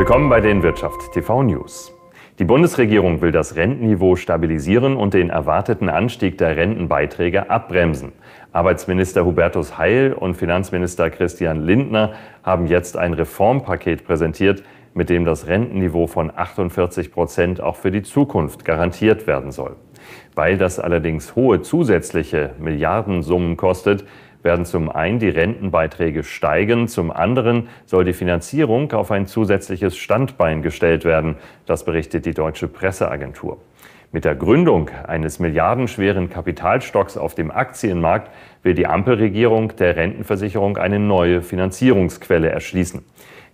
Willkommen bei den Wirtschaft TV News. Die Bundesregierung will das Rentenniveau stabilisieren und den erwarteten Anstieg der Rentenbeiträge abbremsen. Arbeitsminister Hubertus Heil und Finanzminister Christian Lindner haben jetzt ein Reformpaket präsentiert, mit dem das Rentenniveau von 48 Prozent auch für die Zukunft garantiert werden soll. Weil das allerdings hohe zusätzliche Milliardensummen kostet, werden zum einen die Rentenbeiträge steigen, zum anderen soll die Finanzierung auf ein zusätzliches Standbein gestellt werden. Das berichtet die deutsche Presseagentur. Mit der Gründung eines milliardenschweren Kapitalstocks auf dem Aktienmarkt will die Ampelregierung der Rentenversicherung eine neue Finanzierungsquelle erschließen.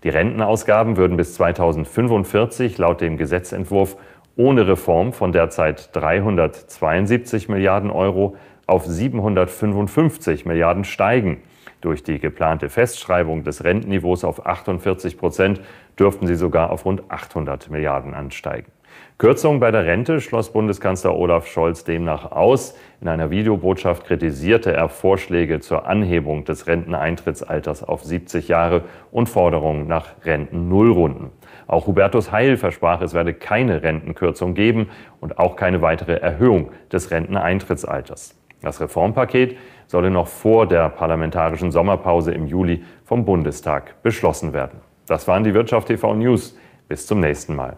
Die Rentenausgaben würden bis 2045 laut dem Gesetzentwurf ohne Reform von derzeit 372 Milliarden Euro auf 755 Milliarden steigen. Durch die geplante Festschreibung des Rentenniveaus auf 48 Prozent dürften sie sogar auf rund 800 Milliarden ansteigen. Kürzungen bei der Rente schloss Bundeskanzler Olaf Scholz demnach aus. In einer Videobotschaft kritisierte er Vorschläge zur Anhebung des Renteneintrittsalters auf 70 Jahre und Forderungen nach Rentennullrunden. Auch Hubertus Heil versprach, es werde keine Rentenkürzung geben und auch keine weitere Erhöhung des Renteneintrittsalters. Das Reformpaket solle noch vor der parlamentarischen Sommerpause im Juli vom Bundestag beschlossen werden. Das waren die Wirtschaft TV News. Bis zum nächsten Mal.